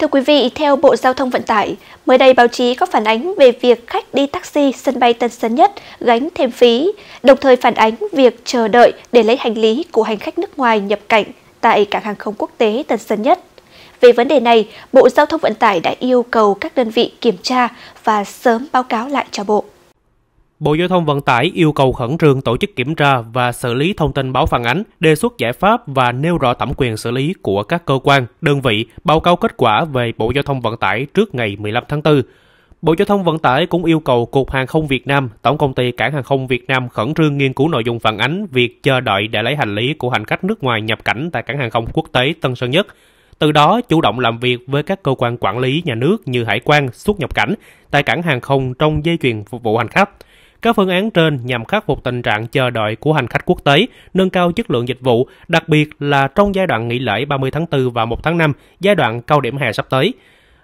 Thưa quý vị, theo Bộ Giao thông Vận tải, mới đây báo chí có phản ánh về việc khách đi taxi sân bay Tân Sơn Nhất gánh thêm phí, đồng thời phản ánh việc chờ đợi để lấy hành lý của hành khách nước ngoài nhập cảnh tại cảng hàng không quốc tế Tân Sơn Nhất. Về vấn đề này, Bộ Giao thông Vận tải đã yêu cầu các đơn vị kiểm tra và sớm báo cáo lại cho Bộ. Bộ Giao thông Vận tải yêu cầu khẩn trương tổ chức kiểm tra và xử lý thông tin báo phản ánh, đề xuất giải pháp và nêu rõ thẩm quyền xử lý của các cơ quan, đơn vị, báo cáo kết quả về Bộ Giao thông Vận tải trước ngày 15 tháng 4. Bộ Giao thông Vận tải cũng yêu cầu Cục Hàng không Việt Nam, Tổng công ty Cảng hàng không Việt Nam khẩn trương nghiên cứu nội dung phản ánh việc chờ đợi để lấy hành lý của hành khách nước ngoài nhập cảnh tại Cảng hàng không quốc tế Tân Sơn Nhất. Từ đó, chủ động làm việc với các cơ quan quản lý nhà nước như hải quan, xuất nhập cảnh tại cảng hàng không trong dây chuyền phục vụ hành khách – các phương án trên nhằm khắc phục tình trạng chờ đợi của hành khách quốc tế, nâng cao chất lượng dịch vụ, đặc biệt là trong giai đoạn nghỉ lễ 30 tháng 4 và 1 tháng 5, giai đoạn cao điểm hè sắp tới.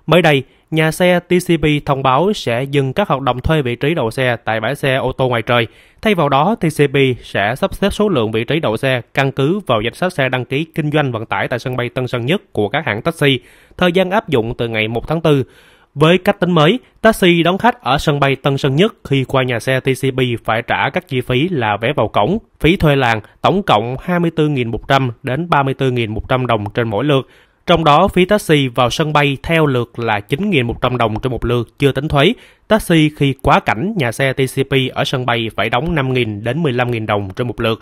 Mới đây, nhà xe TCB thông báo sẽ dừng các hoạt động thuê vị trí đậu xe tại bãi xe ô tô ngoài trời. Thay vào đó, TCB sẽ sắp xếp số lượng vị trí đậu xe căn cứ vào danh sách xe đăng ký kinh doanh vận tải tại sân bay Tân Sơn Nhất của các hãng taxi, thời gian áp dụng từ ngày 1 tháng 4. Với cách tính mới, taxi đón khách ở sân bay Tân Sơn Nhất khi qua nhà xe TCB phải trả các chi phí là vé vào cổng, phí thuê làng, tổng cộng 24.100 đến 34.100 đồng trên mỗi lượt. Trong đó, phí taxi vào sân bay theo lượt là 9.100 đồng trên một lượt chưa tính thuế. Taxi khi quá cảnh nhà xe TCP ở sân bay phải đóng 5.000 đến 15.000 đồng trên một lượt.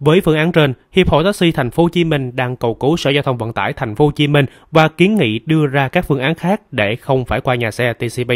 Với phương án trên, Hiệp hội taxi thành phố Hồ Chí Minh đang cầu cứu Sở Giao thông Vận tải thành phố Hồ Chí Minh và kiến nghị đưa ra các phương án khác để không phải qua nhà xe TCB.